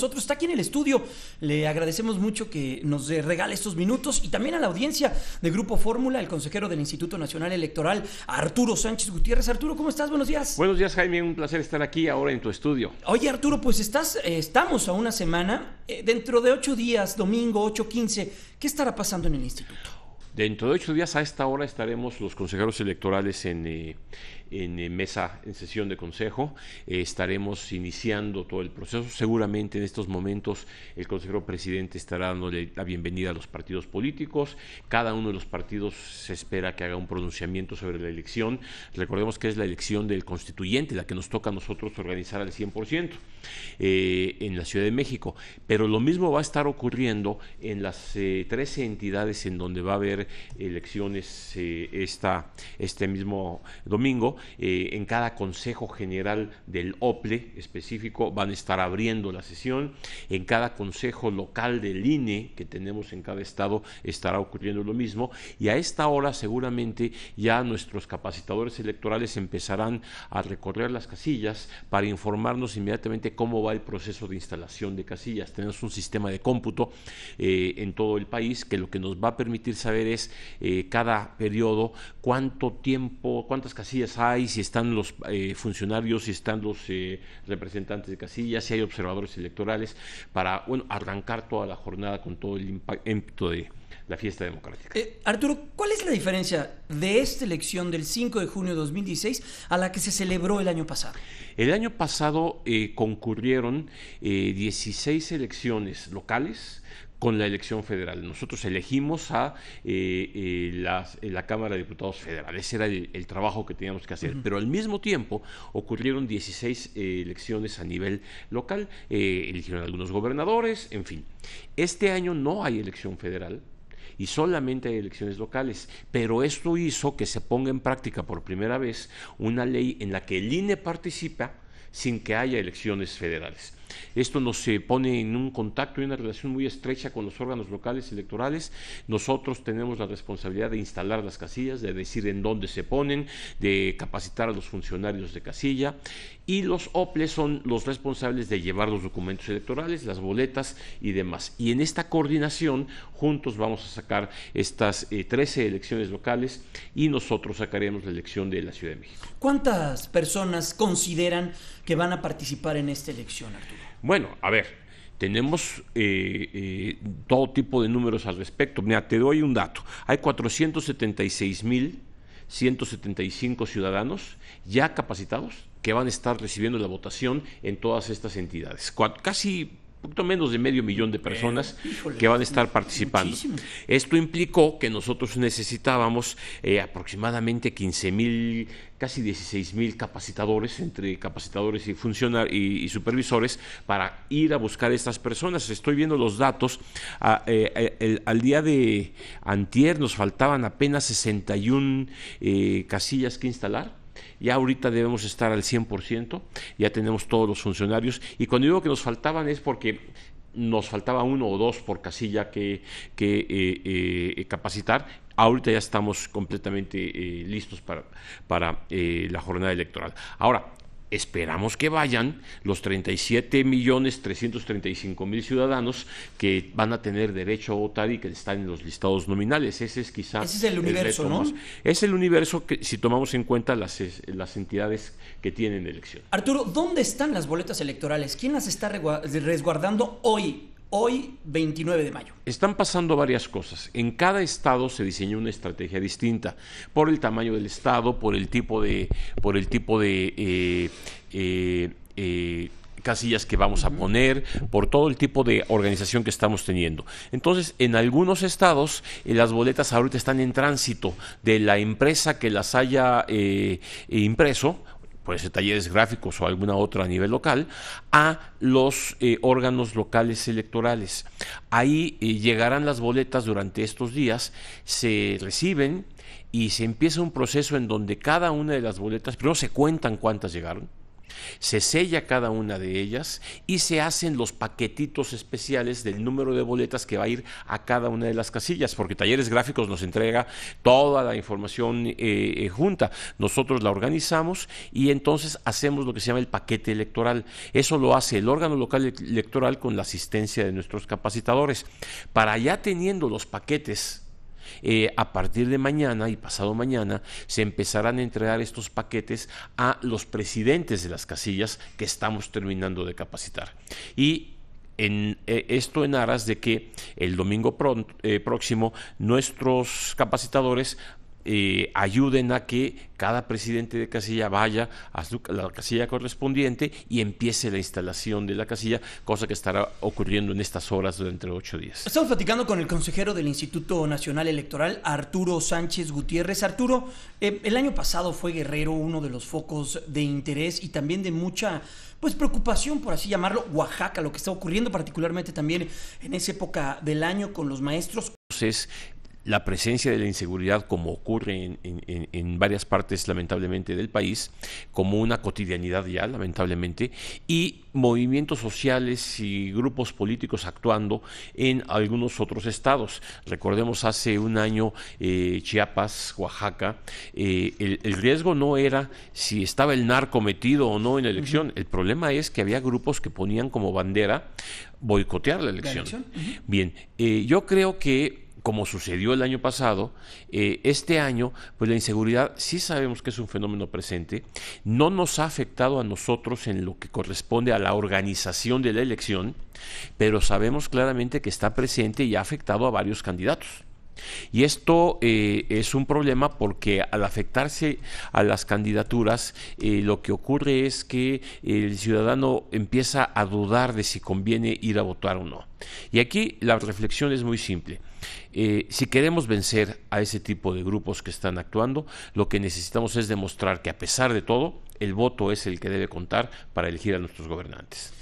nosotros, está aquí en el estudio. Le agradecemos mucho que nos regale estos minutos y también a la audiencia de Grupo Fórmula, el consejero del Instituto Nacional Electoral, Arturo Sánchez Gutiérrez. Arturo, ¿cómo estás? Buenos días. Buenos días, Jaime. Un placer estar aquí ahora en tu estudio. Oye, Arturo, pues estás, eh, estamos a una semana. Eh, dentro de ocho días, domingo 8.15, ¿qué estará pasando en el instituto? Dentro de ocho días a esta hora estaremos los consejeros electorales en, eh, eh, mesa, en sesión de consejo. Eh, estaremos iniciando todo el proceso. Seguramente en estos momentos el consejero presidente estará dándole la bienvenida a los partidos políticos. Cada uno de los partidos se espera que haga un pronunciamiento sobre la elección. Recordemos que es la elección del constituyente, la que nos toca a nosotros organizar al 100% en la Ciudad de México. Pero lo mismo va a estar ocurriendo en las 13 entidades en donde va a haber elecciones eh, esta, este mismo domingo. Eh, en cada Consejo General del OPLE específico van a estar abriendo la sesión. En cada Consejo Local del INE que tenemos en cada estado estará ocurriendo lo mismo. Y a esta hora seguramente ya nuestros capacitadores electorales empezarán a recorrer las casillas para informarnos inmediatamente cómo va el proceso de instalación de casillas. Tenemos un sistema de cómputo eh, en todo el país que lo que nos va a permitir saber eh, cada periodo, cuánto tiempo, cuántas casillas hay, si están los eh, funcionarios, si están los eh, representantes de casillas, si hay observadores electorales, para bueno, arrancar toda la jornada con todo el impacto de la fiesta democrática. Arturo, ¿cuál es la diferencia de esta elección del 5 de junio de 2016 a la que se celebró el año pasado? El año pasado concurrieron 16 elecciones locales con la elección federal. Nosotros elegimos a eh, eh, eh, la Cámara de Diputados Federal. Ese era el, trabajo que teníamos que hacer. Pero al mismo tiempo ocurrieron 16 elecciones a nivel local, eligieron algunos gobernadores, en fin. Este año no hay elección federal, y solamente hay elecciones locales. Pero esto hizo que se ponga en práctica por primera vez una ley en la que el INE participa sin que haya elecciones federales. Esto nos se eh, pone en un contacto y una relación muy estrecha con los órganos locales electorales. Nosotros tenemos la responsabilidad de instalar las casillas, de decir en dónde se ponen, de capacitar a los funcionarios de casilla y los OPLES son los responsables de llevar los documentos electorales, las boletas y demás. Y en esta coordinación juntos vamos a sacar estas 13 eh, elecciones locales y nosotros sacaremos la elección de la Ciudad de México. ¿Cuántas personas consideran que van a participar en esta elección, Arturo? Bueno, a ver, tenemos eh, eh, todo tipo de números al respecto. Mira, te doy un dato. Hay 476 mil ciudadanos ya capacitados que van a estar recibiendo la votación en todas estas entidades. Casi poquito menos de medio millón de personas que van a estar participando. Esto implicó que nosotros necesitábamos eh, aproximadamente 15 mil, casi 16 mil capacitadores, entre capacitadores y, funcionar, y, supervisores, para ir a buscar a estas personas. Estoy viendo los datos. Ah, eh, eh, al día de antier nos faltaban apenas 61 casillas que instalar ya ahorita debemos estar al 100%, ya tenemos todos los funcionarios y cuando digo que nos faltaban es porque nos faltaba uno o dos por casilla que, que eh, eh, capacitar. Ahorita ya estamos completamente eh, listos para, para la jornada electoral. Ahora, esperamos que vayan los 37 millones 335 mil ciudadanos que van a tener derecho a votar y que están en los listados nominales. Ese es quizás... es el universo, ¿no? Es el universo que si tomamos en cuenta las, las entidades que tienen elección. Arturo, ¿dónde están las boletas electorales? ¿Quién las está resguardando hoy? hoy 29 de mayo. Están pasando varias cosas. En cada estado se diseñó una estrategia distinta por el tamaño del estado, por el tipo de, por el tipo de eh, eh, eh, casillas que vamos a poner, por todo el tipo de organización que estamos teniendo. Entonces, en algunos estados, las boletas ahorita están en tránsito de la empresa que las haya impreso pues talleres gráficos o alguna otra a nivel local, a los eh, órganos locales electorales. Ahí eh, llegarán las boletas durante estos días, se reciben y se empieza un proceso en donde cada una de las boletas, primero se cuentan cuántas llegaron, se sella cada una de ellas y se hacen los paquetitos especiales del número de boletas que va a ir a cada una de las casillas, porque Talleres Gráficos nos entrega toda la información eh, eh, junta. Nosotros la organizamos y entonces hacemos lo que se llama el paquete electoral. Eso lo hace el órgano local e-, electoral con la asistencia de nuestros capacitadores. Para ya teniendo los paquetes eh, a partir de mañana y pasado mañana se empezarán a entregar estos paquetes a los presidentes de las casillas que estamos terminando de capacitar. Y en, eh, esto en aras de que el domingo eh, próximo nuestros capacitadores eh, ayuden a que cada presidente de casilla vaya a la casilla correspondiente y empiece la instalación de la casilla, cosa que estará ocurriendo en estas horas durante ocho días. Estamos platicando con el consejero del Instituto Nacional Electoral, Arturo Sánchez Gutiérrez. Arturo, eh, el año pasado fue Guerrero uno de los focos de interés y también de mucha pues preocupación, por así llamarlo, Oaxaca, lo que está ocurriendo particularmente también en esa época del año con los maestros la presencia de la inseguridad, como ocurre en, en, varias partes lamentablemente del país, como una cotidianidad ya lamentablemente, y movimientos sociales y grupos políticos actuando en algunos otros estados. Recordemos hace un año eh, Chiapas, Oaxaca, eh, el, riesgo no era si estaba el narco metido o no en la elección, el problema es que había grupos que ponían como bandera boicotear la elección. Bien, eh, yo creo que como sucedió el año pasado, eh, este año, pues la inseguridad sí sabemos que es un fenómeno presente, no nos ha afectado a nosotros en lo que corresponde a la organización de la elección, pero sabemos claramente que está presente y ha afectado a varios candidatos. Y esto eh, es un problema porque al afectarse a las candidaturas, eh, lo que ocurre es que el ciudadano empieza a dudar de si conviene ir a votar o no. Y aquí la reflexión es muy simple. Eh, si queremos vencer a ese tipo de grupos que están actuando, lo que necesitamos es demostrar que a pesar de todo, el voto es el que debe contar para elegir a nuestros gobernantes.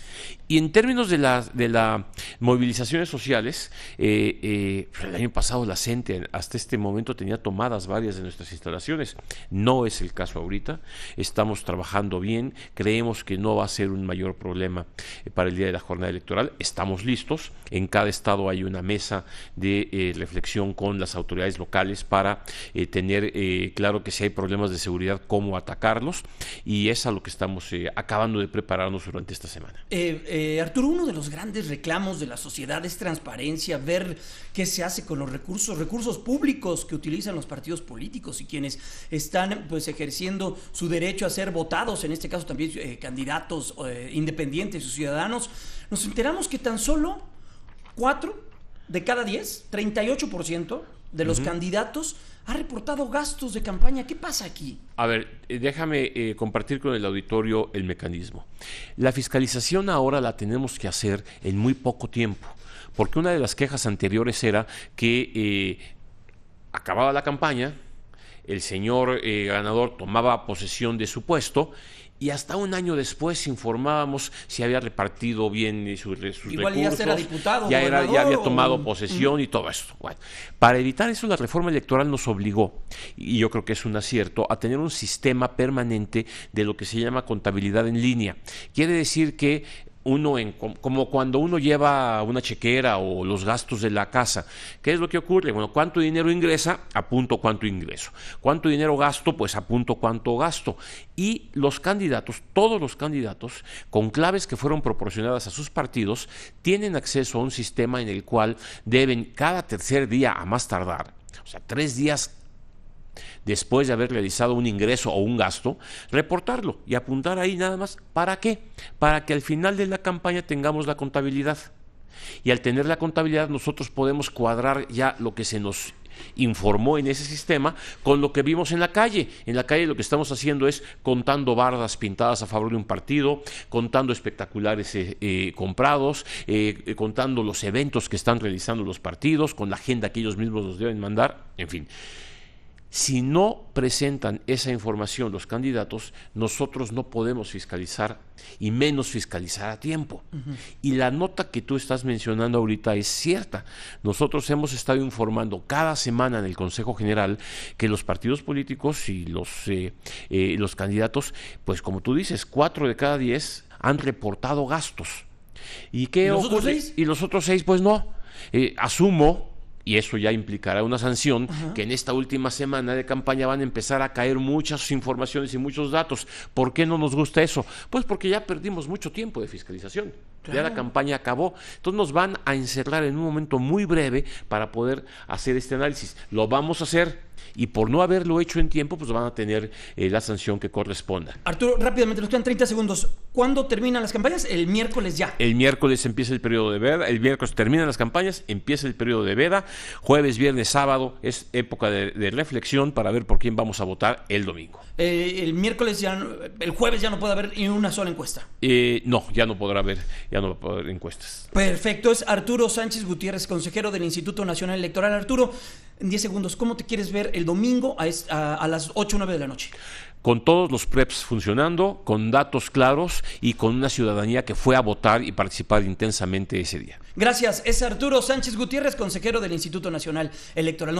Y en términos de las de la movilizaciones sociales, eh, eh, pues el año pasado la gente hasta este momento tenía tomadas varias de nuestras instalaciones. No es el caso ahorita. Estamos trabajando bien. Creemos que no va a ser un mayor problema eh, para el día de la jornada electoral. Estamos listos. En cada estado hay una mesa de reflexión con las autoridades locales para tener claro que si hay problemas de seguridad, cómo atacarlos. Y es a lo que estamos acabando de prepararnos durante esta semana. Eh, Arturo, uno de los grandes reclamos de la sociedad es transparencia, ver qué se hace con los recursos, recursos públicos que utilizan los partidos políticos y quienes están pues ejerciendo su derecho a ser votados, en este caso también eh, candidatos eh, independientes o ciudadanos. Nos enteramos que tan solo cuatro de cada 10, 38%, de los candidatos ha reportado gastos de campaña. ¿Qué pasa aquí? A ver, eh, déjame eh, compartir con el auditorio el mecanismo. La fiscalización ahora la tenemos que hacer en muy poco tiempo, porque una de las quejas anteriores era que eh, acababa la campaña, el señor eh, ganador tomaba posesión de su puesto y hasta un año después informábamos si había repartido bien eh, sus, Igual ya era diputado. Ya, había tomado posesión y todo esto. para evitar eso, la reforma electoral nos obligó, y yo creo que es un acierto, a tener un sistema permanente de lo que se llama contabilidad en línea. Quiere decir que uno en, como cuando uno lleva una chequera o los gastos de la casa. ¿Qué es lo que ocurre? Bueno, cuánto dinero ingresa, punto cuánto ingreso. Cuánto dinero gasto, pues apunto cuánto gasto. Y los candidatos, todos los candidatos, con claves que fueron proporcionadas a sus partidos, tienen acceso a un sistema en el cual deben cada tercer día a más tardar, o sea, tres días después de haber realizado un ingreso o un gasto, reportarlo y apuntar ahí nada más. ¿Para qué? Para que al final de la campaña tengamos la contabilidad. Y al tener la contabilidad nosotros podemos cuadrar ya lo que se nos informó en ese sistema con lo que vimos en la calle. En la calle lo que estamos haciendo es contando bardas pintadas a favor de un partido, contando espectaculares eh, eh, comprados, eh, contando los eventos que están realizando los partidos, con la agenda que ellos mismos nos deben mandar, en fin. Si no presentan esa información los candidatos, nosotros no podemos fiscalizar y menos fiscalizar a tiempo. Y la nota que tú estás mencionando ahorita es cierta. Nosotros hemos estado informando cada semana en el Consejo General que los partidos políticos y los, eh, eh, los candidatos, pues como tú dices, cuatro de cada diez han reportado gastos. ¿Y qué ¿Y ocurre? ¿Y los otros seis? Pues no. Eh, asumo y eso ya implicará una sanción que en esta última semana de campaña van a empezar a caer muchas informaciones y muchos datos. ¿Por qué no nos gusta eso? Pues porque ya perdimos mucho tiempo de fiscalización. Ya la campaña acabó. Entonces nos van a encerrar en un momento muy breve para poder hacer este análisis. Lo vamos a hacer y por no haberlo hecho en tiempo, pues van a tener eh, la sanción que corresponda. Arturo, rápidamente, nos quedan 30 segundos. ¿Cuándo terminan las campañas? El miércoles ya. El miércoles empieza el periodo de veda, el miércoles terminan las campañas, empieza el periodo de veda, jueves, viernes, sábado, es época de, reflexión para ver por quién vamos a votar el domingo. Eh, el miércoles ya, el jueves ya no puede haber ni una sola encuesta. Eh, no, ya no podrá haber, ya no podrá haber encuestas. Perfecto, es Arturo Sánchez Gutiérrez, consejero del Instituto Nacional Electoral. Arturo, en 10 segundos, ¿cómo te quieres ver el domingo a, las 8 o 9 de la noche? con todos los preps funcionando, con datos claros y con una ciudadanía que fue a votar y participar intensamente ese día. Gracias. Es Arturo Sánchez Gutiérrez, consejero del Instituto Nacional Electoral.